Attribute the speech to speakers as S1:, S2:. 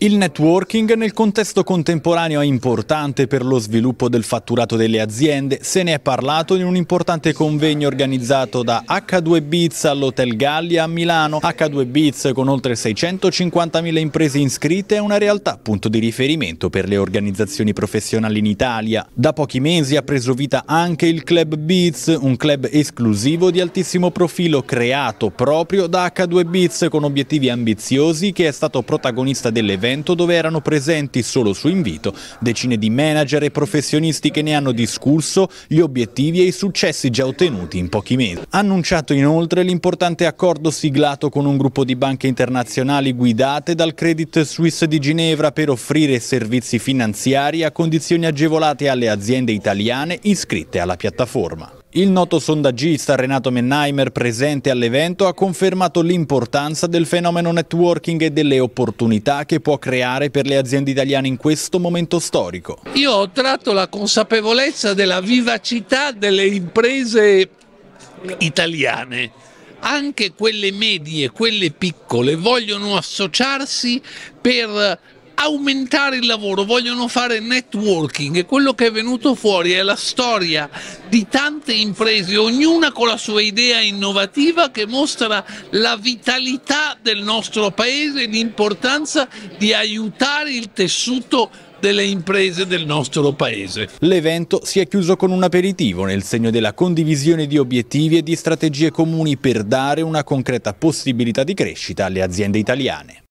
S1: Il networking nel contesto contemporaneo è importante per lo sviluppo del fatturato delle aziende, se ne è parlato in un importante convegno organizzato da H2 biz all'Hotel Gallia a Milano. H2 biz con oltre 650.000 imprese iscritte è una realtà punto di riferimento per le organizzazioni professionali in Italia. Da pochi mesi ha preso vita anche il Club Biz, un club esclusivo di altissimo profilo creato proprio da H2 biz con obiettivi ambiziosi che è stato protagonista dell'evento evento dove erano presenti solo su invito decine di manager e professionisti che ne hanno discusso gli obiettivi e i successi già ottenuti in pochi mesi. Annunciato inoltre l'importante accordo siglato con un gruppo di banche internazionali guidate dal Credit Suisse di Ginevra per offrire servizi finanziari a condizioni agevolate alle aziende italiane iscritte alla piattaforma. Il noto sondaggista Renato Mennheimer presente all'evento ha confermato l'importanza del fenomeno networking e delle opportunità che può creare per le aziende italiane in questo momento storico.
S2: Io ho tratto la consapevolezza della vivacità delle imprese italiane. Anche quelle medie, quelle piccole vogliono associarsi per aumentare il lavoro, vogliono fare networking e quello che è venuto fuori è la storia di tante imprese, ognuna con la sua idea innovativa che mostra la vitalità del nostro paese e l'importanza
S1: di aiutare il tessuto delle imprese
S2: del nostro paese.
S1: L'evento si è chiuso con un aperitivo nel segno della condivisione di obiettivi e di strategie comuni per dare una concreta possibilità di crescita alle aziende italiane.